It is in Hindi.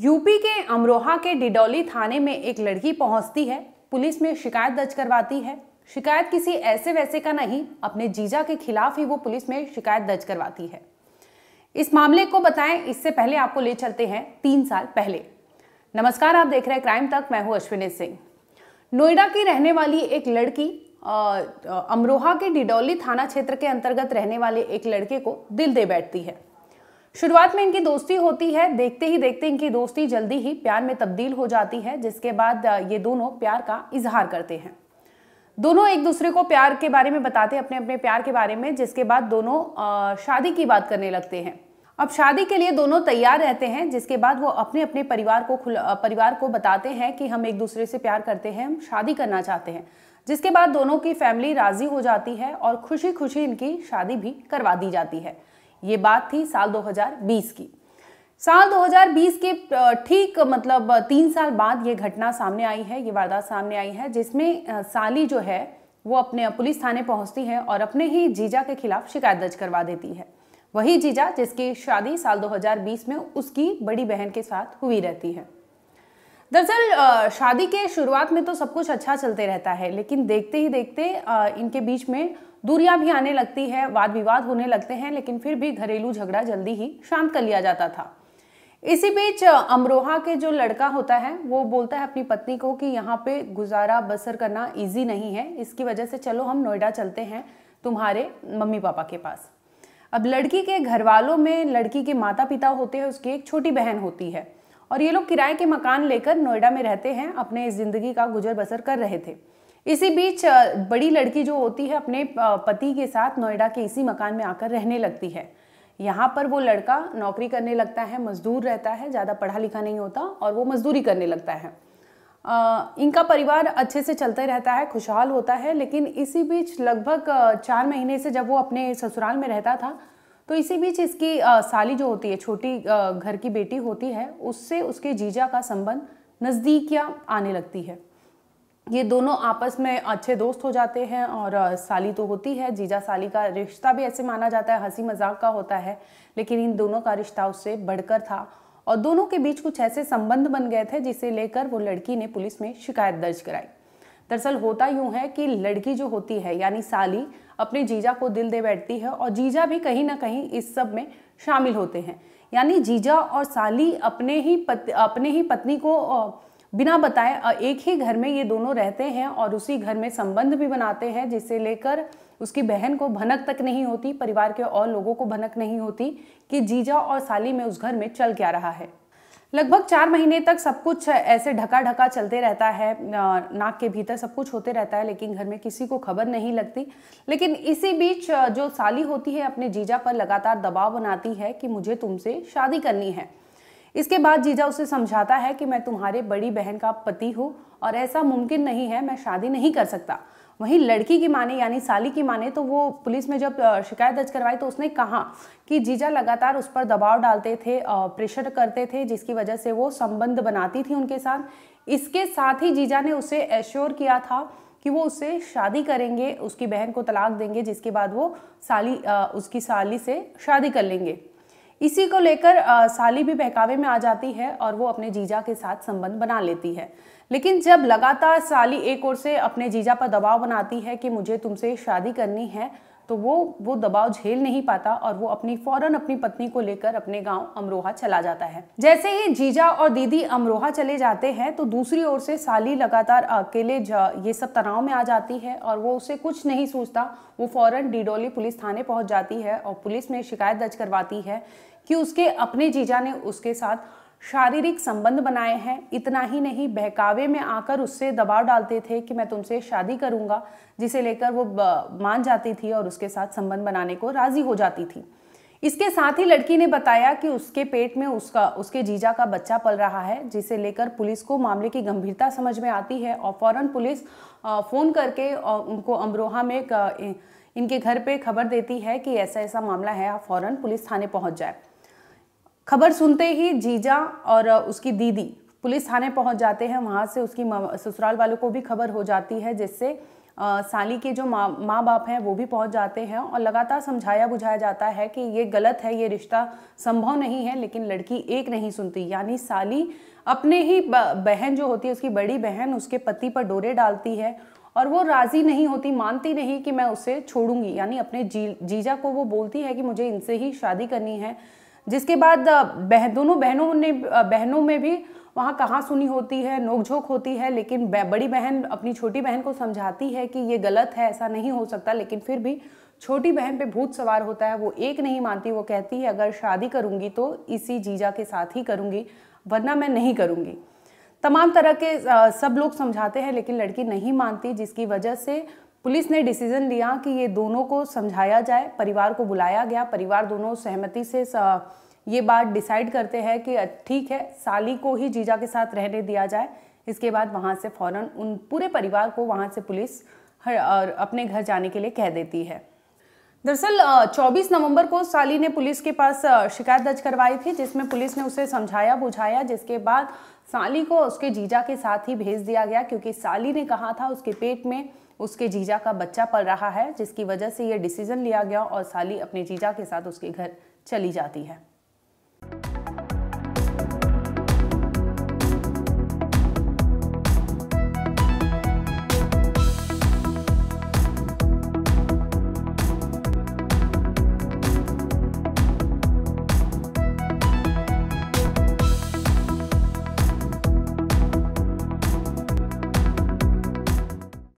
यूपी के अमरोहा के डिडौली थाने में एक लड़की पहुंचती है पुलिस में शिकायत दर्ज करवाती है शिकायत किसी ऐसे वैसे का नहीं अपने जीजा के खिलाफ ही वो पुलिस में शिकायत दर्ज करवाती है इस मामले को बताएं इससे पहले आपको ले चलते हैं तीन साल पहले नमस्कार आप देख रहे हैं क्राइम तक मैं हूं अश्विनी सिंह नोएडा की रहने वाली एक लड़की अमरोहा के डिडौली थाना क्षेत्र के अंतर्गत रहने वाले एक लड़के को दिल दे बैठती है शुरुआत में इनकी दोस्ती होती है देखते ही देखते इनकी दोस्ती जल्दी ही प्यार में तब्दील हो जाती है जिसके बाद ये दोनों प्यार का इजहार करते हैं दोनों एक दूसरे को प्यार के बारे में बताते हैं अपने अपने प्यार के बारे में जिसके बाद दोनों शादी की बात करने लगते हैं अब शादी के लिए दोनों तैयार रहते हैं जिसके बाद वो अपने अपने परिवार को परिवार को बताते हैं कि हम एक दूसरे से प्यार करते हैं हम शादी करना चाहते हैं जिसके बाद दोनों की फैमिली राज़ी हो जाती है और खुशी खुशी इनकी शादी भी करवा दी जाती है ये बात थी साल 2020 की साल 2020 के ठीक मतलब तीन साल बाद ये घटना सामने आई है ये वारदात सामने आई है जिसमें साली जो है वो अपने पुलिस थाने पहुंचती है और अपने ही जीजा के खिलाफ शिकायत दर्ज करवा देती है वही जीजा जिसकी शादी साल 2020 में उसकी बड़ी बहन के साथ हुई रहती है दरअसल शादी के शुरुआत में तो सब कुछ अच्छा चलते रहता है लेकिन देखते ही देखते इनके बीच में दूरियां भी आने लगती है वाद विवाद होने लगते हैं लेकिन फिर भी घरेलू झगड़ा जल्दी ही शांत कर लिया जाता था इसी बीच अमरोहा के जो लड़का होता है वो बोलता है अपनी पत्नी को कि यहाँ पे गुजारा बसर करना इजी नहीं है इसकी वजह से चलो हम नोएडा चलते हैं तुम्हारे मम्मी पापा के पास अब लड़की के घर वालों में लड़की के माता पिता होते हैं उसकी एक छोटी बहन होती है और ये लोग किराए के मकान लेकर नोएडा में रहते हैं अपने ज़िंदगी का गुजर बसर कर रहे थे इसी बीच बड़ी लड़की जो होती है अपने पति के साथ नोएडा के इसी मकान में आकर रहने लगती है यहाँ पर वो लड़का नौकरी करने लगता है मजदूर रहता है ज़्यादा पढ़ा लिखा नहीं होता और वो मजदूरी करने लगता है इनका परिवार अच्छे से चलते रहता है खुशहाल होता है लेकिन इसी बीच लगभग चार महीने से जब वो अपने ससुराल में रहता था तो इसी बीच इसकी साली जो होती है छोटी घर की बेटी होती है उससे उसके जीजा का संबंध नज़दीकियाँ आने लगती है ये दोनों आपस में अच्छे दोस्त हो जाते हैं और साली तो होती है जीजा साली का रिश्ता भी ऐसे माना जाता है हंसी मजाक का होता है लेकिन इन दोनों का रिश्ता उससे बढ़कर था और दोनों के बीच कुछ ऐसे संबंध बन गए थे जिसे लेकर वो लड़की ने पुलिस में शिकायत दर्ज कराई दरअसल होता यूं है कि लड़की जो होती है यानी साली अपने जीजा को दिल दे बैठती है और जीजा भी कहीं ना कहीं इस सब में शामिल होते हैं यानी जीजा और साली अपने ही पत, अपने ही पत्नी को बिना बताए एक ही घर में ये दोनों रहते हैं और उसी घर में संबंध भी बनाते हैं जिसे लेकर उसकी बहन को भनक तक नहीं होती परिवार के और लोगों को भनक नहीं होती कि जीजा और साली में उस घर में चल क्या रहा है लगभग चार महीने तक सब कुछ ऐसे ढका ढका चलते रहता है नाक के भीतर सब कुछ होते रहता है लेकिन घर में किसी को खबर नहीं लगती लेकिन इसी बीच जो साली होती है अपने जीजा पर लगातार दबाव बनाती है कि मुझे तुमसे शादी करनी है इसके बाद जीजा उसे समझाता है कि मैं तुम्हारे बड़ी बहन का पति हूँ और ऐसा मुमकिन नहीं है मैं शादी नहीं कर सकता वहीं लड़की की माने यानी साली की माने तो वो पुलिस में जब शिकायत दर्ज करवाई तो उसने कहा कि जीजा लगातार उस पर दबाव डालते थे प्रेशर करते थे जिसकी वजह से वो संबंध बनाती थी उनके साथ इसके साथ ही जीजा ने उसे एश्योर किया था कि वो उससे शादी करेंगे उसकी बहन को तलाक देंगे जिसके बाद वो साली उसकी साली से शादी कर लेंगे इसी को लेकर साली भी बहकावे में आ जाती है और वो अपने जीजा के साथ संबंध बना लेती है लेकिन जब लगातार साली एक ओर से अपने जीजा पर दबाव बनाती है कि मुझे तुमसे शादी करनी है तो वो वो दबाव झेल नहीं पाता और वो अपनी फौरन अपनी पत्नी को लेकर अपने गांव अमरोहा चला जाता है जैसे ही जीजा और दीदी अमरोहा चले जाते हैं तो दूसरी ओर से साली लगातार अकेले ये सब तनाव में आ जाती है और वो उसे कुछ नहीं सोचता वो फौरन डिडोली पुलिस थाने पहुंच जाती है और पुलिस में शिकायत दर्ज करवाती है कि उसके अपने जीजा ने उसके साथ शारीरिक संबंध बनाए हैं इतना ही नहीं बहकावे में आकर उससे दबाव डालते थे कि मैं तुमसे शादी करूंगा जिसे लेकर वो मान जाती थी और उसके साथ संबंध बनाने को राज़ी हो जाती थी इसके साथ ही लड़की ने बताया कि उसके पेट में उसका उसके जीजा का बच्चा पल रहा है जिसे लेकर पुलिस को मामले की गंभीरता समझ में आती है और फ़ौरन पुलिस फ़ोन करके उनको अमरोहा में इनके घर पे खबर देती है कि ऐसा ऐसा मामला है आप फ़ौरन पुलिस थाने पहुंच जाए खबर सुनते ही जीजा और उसकी दीदी पुलिस थाने पहुंच जाते हैं वहां से उसकी ससुराल वालों को भी खबर हो जाती है जिससे साली के जो माँ माँ बाप हैं वो भी पहुंच जाते हैं और लगातार समझाया बुझाया जाता है कि ये गलत है ये रिश्ता संभव नहीं है लेकिन लड़की एक नहीं सुनती यानी साली अपने ही बहन जो होती है उसकी बड़ी बहन उसके पति पर डोरे डालती है और वो राज़ी नहीं होती मानती नहीं कि मैं उसे छोड़ूंगी यानी अपने जी जीजा को वो बोलती है कि मुझे इनसे ही शादी करनी है जिसके बाद बह दोनों बहनों ने बहनों में भी वहाँ कहाँ सुनी होती है नोकझोंक होती है लेकिन बड़ी बहन अपनी छोटी बहन को समझाती है कि ये गलत है ऐसा नहीं हो सकता लेकिन फिर भी छोटी बहन पे भूत सवार होता है वो एक नहीं मानती वो कहती है अगर शादी करूँगी तो इसी जीजा के साथ ही करूँगी वरना मैं नहीं करूँगी तमाम तरह के सब लोग समझाते हैं लेकिन लड़की नहीं मानती जिसकी वजह से पुलिस ने डिसीजन लिया कि ये दोनों को समझाया जाए परिवार को बुलाया गया परिवार दोनों सहमति से ये बात डिसाइड करते हैं कि ठीक है साली को ही जीजा के साथ रहने दिया जाए इसके बाद वहाँ से फौरन उन पूरे परिवार को वहाँ से पुलिस हर और अपने घर जाने के लिए कह देती है दरअसल 24 नवंबर को साली ने पुलिस के पास शिकायत दर्ज करवाई थी जिसमें पुलिस ने उसे समझाया बुझाया जिसके बाद साली को उसके जीजा के साथ ही भेज दिया गया क्योंकि साली ने कहा था उसके पेट में उसके जीजा का बच्चा पल रहा है जिसकी वजह से ये डिसीज़न लिया गया और साली अपने जीजा के साथ उसके घर चली जाती है